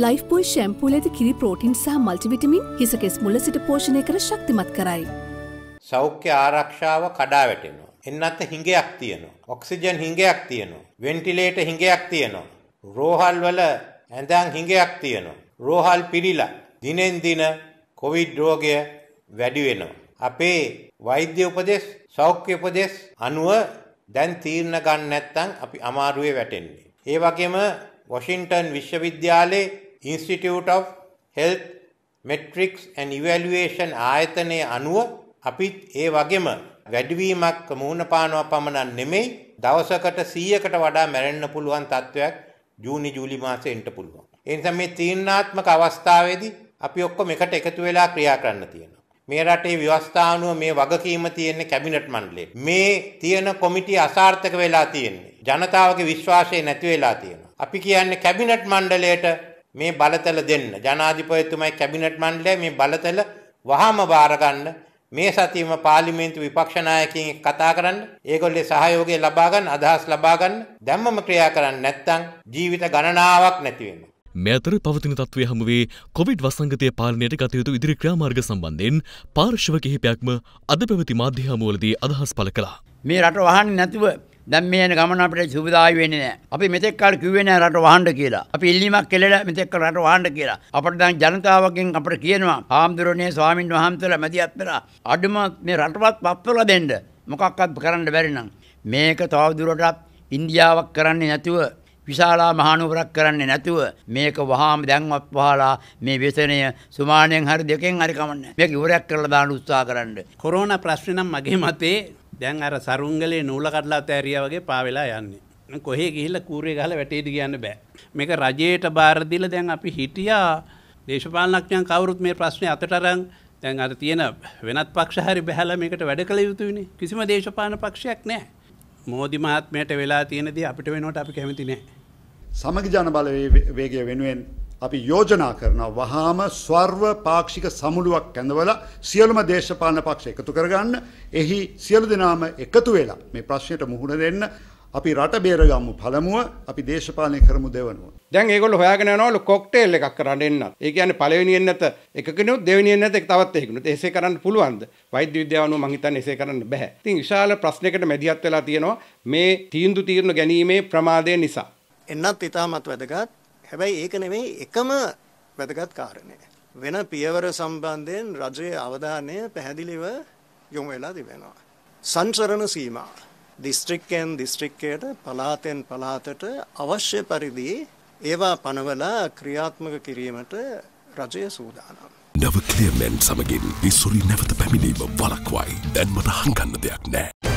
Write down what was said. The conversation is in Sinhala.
ලයිෆ්බෝයි ශැම්පූල ඇති කිරි ප්‍රෝටින් සහ මල්ටිවිටමින් හිසකෙස් මුල සිට පෝෂණය කර ශක්තිමත් කරයි. සෞඛ්‍ය ආරක්ෂාව කඩා වැටෙනවා. එන්නත් හිඟයක් තියෙනවා. ඔක්සිජන් හිඟයක් තියෙනවා. වෙන්ටිලේට හිඟයක් තියෙනවා. රෝහල් වල ඇඳන් හිඟයක් තියෙනවා. රෝහල් පිරිලා දිනෙන් දින කොවිඩ් රෝගය වැඩි වෙනවා. අපේ වෛද්‍ය උපදෙස් සෞඛ්‍ය උපදෙස් අනුව දැන් තීරණ ගන්න නැත්නම් අපි අමාරුවේ වැටෙන්නේ. ඒ වගේම වොෂින්ටන් විශ්වවිද්‍යාලයේ institute of health metrics and evaluation ආයතනය අනුව අපිත් ඒ වගේම වැඩවීමක් මුහුණපානවා පමණක් නෙමෙයි දවසකට සීයකට වඩා මැරෙන්න්න පුළුවන් තත්ත්වයක් ජූනි ජූලි මාස එන්ට පුළුවන්. එනිසා මේ තීරණාත්මක අවස්ථාවේදී අපි ඔක්කොම එකට එකතු වෙලා ක්‍රියා කරන්න තියෙනවා. මේ රටේ ව්‍යවස්ථානුව මේ වගකීම තියෙන්නේ කැබිනට් මණ්ඩලයේ. මේ තියෙන කොමිටි අසාර්ථක වෙලා තියෙන්නේ. ජනතාවගේ විශ්වාසය නැති වෙලා තියෙනවා. අපි කියන්නේ කැබිනට් මණ්ඩලයට මේ බලතල දෙන්න ජනාධිපතිතුමයි කැබිනට් මණ්ඩලය මේ බලතල වහාම බාර ගන්න මේ සතියම පාර්ලිමේන්තු විපක්ෂ නායකයින් කතා කරන්න ඒගොල්ලේ සහයෝගය ලබා ගන්න අදහස් ලබා ගන්න දැම්මම ක්‍රියා කරන්නේ නැත්නම් ජීවිත ගණනාවක් නැති වෙනවා මේ අතර පවතින තත්ත්වය හමුවේ කොවිඩ් වසංගතය පාලනයට ගත යුතු ඉදිරි ක්‍රියාමාර්ග සම්බන්ධයෙන් පාර්ශ්ව කිහිපයක්ම අද පැවති මාධ්‍ය හමුවලදී අදහස් පළ කළා මේ රට වහන්නේ නැතිව දැන් මේ යන ගමන අපිට සුබදායි වෙන්නේ නැහැ. අපි මෙතෙක් කාලේ කිව්වේ නැහැ රට වහන්න කියලා. අපි ඉල්ලීමක් කෙලලා මෙතෙක් කල රට වහන්න කියලා. අපිට දැන් ජනතාවගෙන් අපිට කියනවා ආම්දුරණේ ස්වාමින් වහන්සේලා මැදිහත් වෙලා අඩුම මේ රටවත් පත්වලා දෙන්න. මොකක්වත් කරන්න බැරි නම් මේක තවදුරටත් ඉන්දියාවක් කරන්නේ නැතුව විශාලා මහනුවරක් කරන්නේ නැතුව මේක වහාම දැන්වත් වහලා මේ වෙසනය සුමානයෙන් හරි දෙකෙන් හරි කමන්නේ. මේක ඉවරයක් කරලා දාන්න උත්සාහ කරන්න. කොරෝනා ප්‍රශ්නේ නම් මගේ මතේ දැන් අර සරුංගලේ නූල කඩලා තෑරියා වගේ පාවෙලා යන්නේ. කොහේ ගිහිල්ලා කූරේ ගහලා වැටේද කියන්න බෑ. මේක රජයට බාර දීලා දැන් අපි හිටියා දේශපාලනඥයන් කවුරුත් මේ ප්‍රශ්නේ අතට අරන් දැන් අර තියෙන වෙනත් පක්ෂ හරි බහැලා මේකට වැඩ කළ යුතුයිනේ. කිසිම දේශපාලන පක්ෂයක් නැහැ. මෝදි මහත්මයට වෙලා තියෙනදී අපිට වෙනවට අපි කැමති නැහැ. සමගි ජන බලවේගය වෙනුවෙන් අපි යෝජනා කරනවා වහාම ස්වර්ව පාක්ෂික සමුළුවක් ඇඳවලා සියලුම දේශපාලන පක්ෂ එකතු කරගන්න එහි සියලු දෙනාම එකතු වෙලා මේ ප්‍රශ්නයට මුහුණ දෙන්න අපි රට බේරගම්මු පළමුුව අපි දේශපාලය කරමු දෙවනුව දැන් ඒගොල හොයාගෙනනවල කොක්ටේල් එකක් කරන්න එන්න ඒකන පලවෙනිෙන් ඇත එකකනු දෙවනිෙන් ඇත තවත් එකුණු ඒසේ කරන්න පුළුවන්ද වෛද්‍ය විද්‍යාවනු මහිතන් එසේ කරන්න බැහැ ති විශාල ප්‍රශ්නකට මැදිහත් වෙලා තියෙනවා මේ තීන්දු තීරණ ගැනීමේ ප්‍රමාදය නිසා එන්නත් ඉතාමත් වැදගත් හැබැයි ඒක නෙමෙයි එකම වැදගත් කාරණය. වෙන පියවර සම්බන්ධයෙන් රජයේ අවධානය පැහැදිලිව යොමු වෙලා තිබෙනවා. සංසරණ සීමා දිස්ත්‍රික්කයෙන් දිස්ත්‍රික්කයට පළාතෙන් පළාතට අවශ්‍ය පරිදි ඒවා පනවලා ක්‍රියාත්මක කිරීමට රජය සූදානම්. නව ක්ලියර්මන් සමගින් ඉසුරි නැවත පැමිණීම වලක්වයි. දැන්මට හංගන්න දෙයක් නෑ.